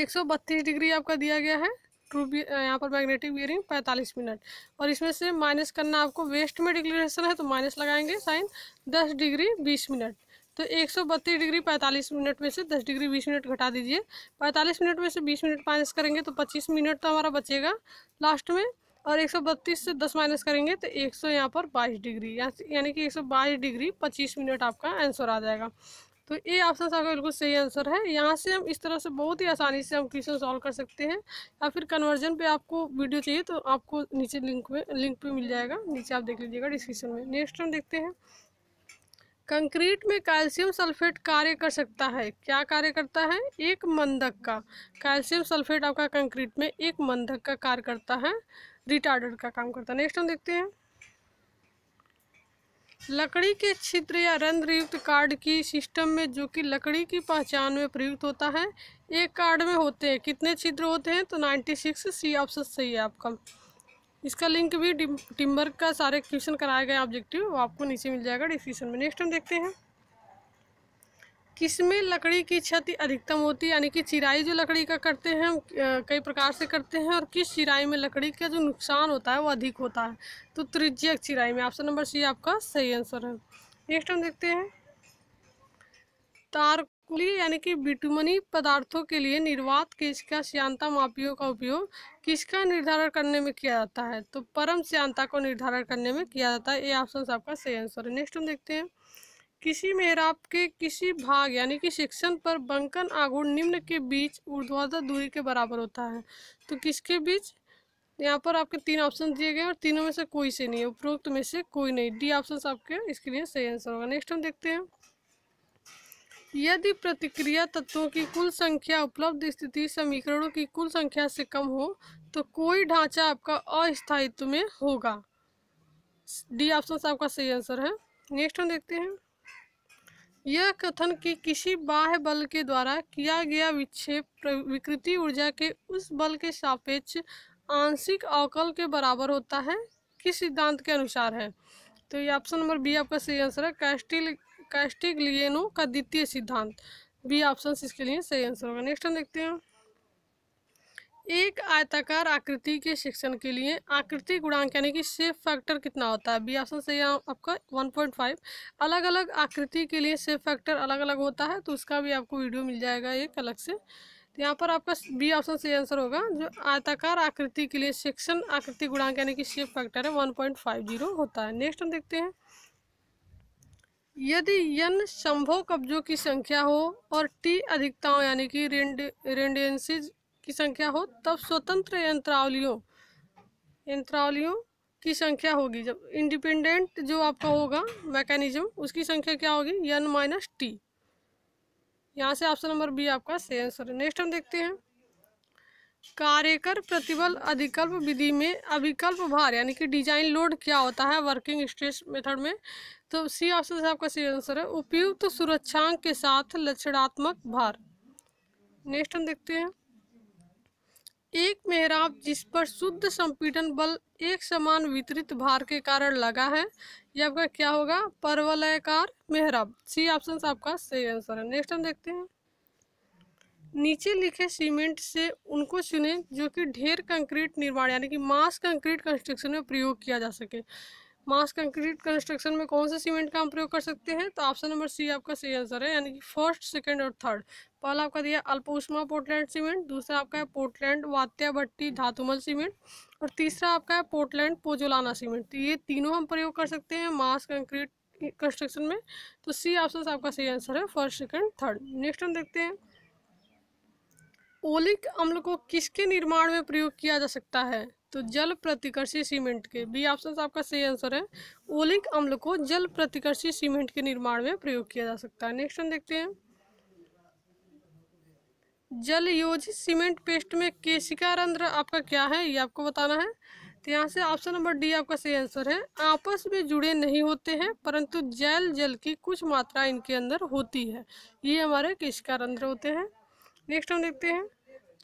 एक सौ बत्तीस डिग्री आपका दिया गया है ट्रू यहाँ पर मैग्नेटिक बियरिंग पैंतालीस मिनट और इसमें से माइनस करना आपको वेस्ट में डिक्लेरेशन है तो माइनस लगाएंगे साइन दस डिग्री बीस मिनट तो एक सौ बत्तीस डिग्री पैंतालीस मिनट में से दस डिग्री बीस मिनट घटा दीजिए पैंतालीस मिनट में से बीस मिनट माइनस करेंगे तो पच्चीस मिनट तो हमारा बचेगा लास्ट में और एक सौ बत्तीस से दस माइनस करेंगे तो एक सौ यहाँ पर बाईस डिग्री यानी कि एक सौ बाईस डिग्री पच्चीस मिनट आपका आंसर आ जाएगा तो ये ऑप्शन आपका बिल्कुल सही आंसर है यहाँ से हम इस तरह से बहुत ही आसानी से हम क्वेश्चन सॉल्व कर सकते हैं या फिर कन्वर्जन पे आपको वीडियो चाहिए तो आपको नीचे लिंक में लिंक पे मिल जाएगा नीचे आप देख लीजिएगा डिस्क्रिप्शन में नेक्स्ट हम देखते हैं कंक्रीट में कैल्शियम सल्फेट कार्य कर सकता है क्या कार्य करता है एक मंदक का कैल्शियम सल्फेट आपका कंक्रीट में एक मंदक का कार्य करता है रिटार्डर का काम करता है नेक्स्ट हम देखते हैं लकड़ी के छिद्र या रंध्र युक्त कार्ड की सिस्टम में जो कि लकड़ी की पहचान में प्रयुक्त होता है एक कार्ड में होते हैं कितने छिद्र होते हैं तो नाइन्टी सिक्स सी ऑप्शन सही है आपका इसका लिंक भी टिम्बर का सारे क्वेश्चन कराए गए ऑब्जेक्टिव वो आपको नीचे मिल जाएगा डिस्क्रिप्शन में नेक्स्ट हम देखते हैं किसमें लकड़ी की क्षति अधिकतम होती है यानी कि चिराई जो लकड़ी का करते हैं हम कई प्रकार से करते हैं और किस चिराई में लकड़ी का जो नुकसान होता है वो अधिक होता है तो त्रिज्यक चिराई में ऑप्शन नंबर सी आपका सही आंसर है नेक्स्ट हम देखते हैं तारकुली यानी कि बिटुमनी पदार्थों के लिए निर्वात केस का श्यांता मापियों का उपयोग किसका निर्धारण करने में किया जाता है तो परम श्यांता को निर्धारण करने में किया जाता है ये ऑप्शन आपका सही आंसर है नेक्स्ट हम देखते हैं किसी मेहराब के किसी भाग यानी कि शिक्षण पर बंकन आघूर्ण निम्न के बीच ऊर्ध्वाधर दूरी के बराबर होता है तो किसके बीच यहाँ पर आपके तीन ऑप्शन दिए गए और तीनों में से कोई से नहीं है उपरोक्त में से कोई नहीं डी ऑप्शन आपके इसके लिए सही आंसर होगा नेक्स्ट हम देखते हैं यदि प्रतिक्रिया तत्वों की कुल संख्या उपलब्ध स्थिति समीकरणों की कुल संख्या से कम हो तो कोई ढांचा आपका अस्थायित्व में होगा डी ऑप्शन आपका सही आंसर है नेक्स्ट हम देखते हैं यह कथन कि किसी बाह्य बल के द्वारा किया गया विक्षेप विकृति ऊर्जा के उस बल के सापेक्ष आंशिक अवकल के बराबर होता है किस सिद्धांत के अनुसार है तो ये ऑप्शन नंबर बी आपका सही आंसर है कैस्टिल कैस्टिक लियनो का द्वितीय सिद्धांत बी ऑप्शन इसके लिए सही आंसर होगा नेक्स्ट हम देखते हैं एक आयताकार आकृति के शिक्षण के लिए आकृति गुणांक यानी कि सेफ फैक्टर कितना होता है बी ऑप्शन सही आपका 1.5 अलग अलग आकृति के लिए सेफ फैक्टर अलग अलग होता है तो उसका भी आपको वीडियो मिल जाएगा एक अलग से तो यहाँ पर आपका बी ऑप्शन सही आंसर होगा जो आयताकार आकृति के लिए शिक्षण आकृति गुणांक यानी कि सेफ फैक्टर है वन होता है नेक्स्ट हम देखते हैं यदि यन संभव कब्जों की संख्या हो और टी अधिकताओं यानी कि रेंडेंसीज की संख्या हो तब स्वतंत्र यंत्रावलियों यंत्रावलियों की संख्या होगी जब इंडिपेंडेंट जो आपका होगा मैकेनिज्म उसकी संख्या क्या होगी यन माइनस टी यहाँ से ऑप्शन नंबर बी आपका सही आंसर है नेक्स्ट हम देखते हैं कार्यकर प्रतिबल अधिकल्प विधि में अभिकल्प भार यानी कि डिजाइन लोड क्या होता है वर्किंग स्ट्रेस मेथड में तो सी ऑप्शन से आपका सही आंसर है उपयुक्त तो सुरक्षांक के साथ लक्षणात्मक भार नेक्स्ट हम देखते हैं एक मेहराब जिस पर शुद्ध संपीडन बल एक समान वितरित भार के कारण लगा है यह आपका क्या होगा परवलयकार मेहराब सी ऑप्शन आपका सही आंसर है नेक्स्ट हम देखते हैं नीचे लिखे सीमेंट से उनको चुने जो कि ढेर कंक्रीट निर्माण यानी कि मास कंक्रीट कंस्ट्रक्शन में प्रयोग किया जा सके मास कंक्रीट कंस्ट्रक्शन में कौन से सीमेंट का हम प्रयोग कर सकते हैं तो ऑप्शन नंबर सी आपका सही आंसर है यानी कि फर्स्ट सेकंड और थर्ड पहला आपका दिया अल्प उष्मा पोर्टलैंड सीमेंट दूसरा आपका है पोर्टलैंड वात्या भट्टी धातुमल सीमेंट और तीसरा आपका है पोर्टलैंड पोजोलाना सीमेंट तो ये तीनों हम प्रयोग कर सकते हैं मास कंक्रीट कंस्ट्रक्शन में तो सी ऑप्शन आपका सही आंसर है फर्स्ट सेकेंड थर्ड नेक्स्ट हम देखते हैं ओलिक अम्ल को किसके निर्माण में प्रयोग किया जा सकता है तो जल प्रतिकर्षी सीमेंट के बी ऑप्शन आपका सही आंसर है ओलिक अम्ल को जल प्रतिकर्षी सीमेंट के निर्माण में प्रयोग किया जा सकता है नेक्स्ट हम देखते हैं जल योजित सीमेंट पेस्ट में केशिका रंध्र आपका क्या है ये आपको बताना है तो यहाँ से ऑप्शन नंबर डी आपका सही आंसर है आपस में जुड़े नहीं होते हैं परंतु जल जल की कुछ मात्रा इनके अंदर होती है ये हमारे केशिका रंध्र होते हैं नेक्स्ट हम देखते हैं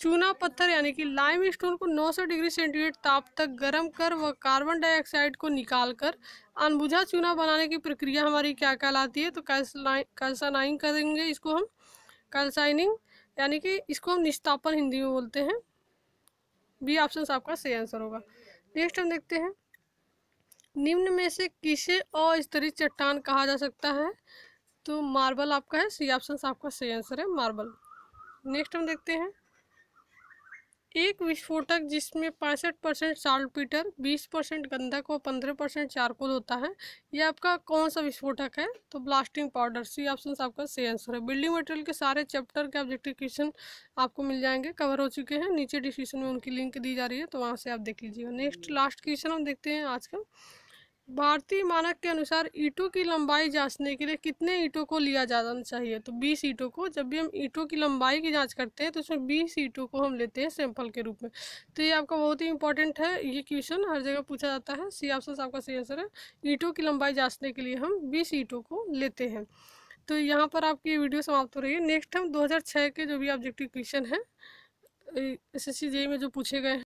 चूना पत्थर यानी कि लाइम स्टोन को 900 डिग्री सेंटीग्रेड ताप तक गर्म कर व कार्बन डाइऑक्साइड को निकाल कर अनबुझा चूना बनाने की प्रक्रिया हमारी क्या कहलाती है तो कैल्साइनिंग करेंगे इसको हम कैल्साइनिंग यानी कि इसको हम निस्तापन हिंदी में बोलते हैं बी ऑप्शन आपका सही आंसर होगा नेक्स्ट हम देखते हैं निम्न में से किसे अस्तरीय चट्टान कहा जा सकता है तो मार्बल आपका है सी ऑप्शन आपका सही आंसर है मार्बल नेक्स्ट हम देखते हैं एक विस्फोटक जिसमें पैंसठ परसेंट साल्टपीटर बीस परसेंट गंधक और पंद्रह परसेंट चारकोल होता है ये आपका कौन सा विस्फोटक है तो ब्लास्टिंग पाउडर सी ऑप्शन आपका सही आंसर है बिल्डिंग मटेरियल के सारे चैप्टर के ऑब्जेक्टिव क्वेश्चन आपको मिल जाएंगे कवर हो चुके हैं नीचे डिस्क्रिप्शन में उनकी लिंक दी जा रही है तो वहाँ से आप देख लीजिएगा नेक्स्ट लास्ट क्वेश्चन हम देखते हैं आज का भारतीय मानक के अनुसार ईंटों की लंबाई जांचने के लिए कितने ईंटों को लिया जाना चाहिए तो 20 ईंटों को जब भी हम ईंटों की लंबाई की जांच करते हैं तो उसमें 20 ईंटों को हम लेते हैं सैंपल के रूप में तो ये आपका बहुत ही इंपॉर्टेंट है ये क्वेश्चन हर जगह पूछा जाता है सी ऑप्शन आपका सही आंसर है ईंटों की लंबाई जाँचने के लिए हम बीस ईंटों को लेते हैं तो यहाँ पर आपकी वीडियो समाप्त हो रही है नेक्स्ट हम दो के जो भी ऑब्जेक्टिव क्वेश्चन है एस एस में जो पूछे गए हैं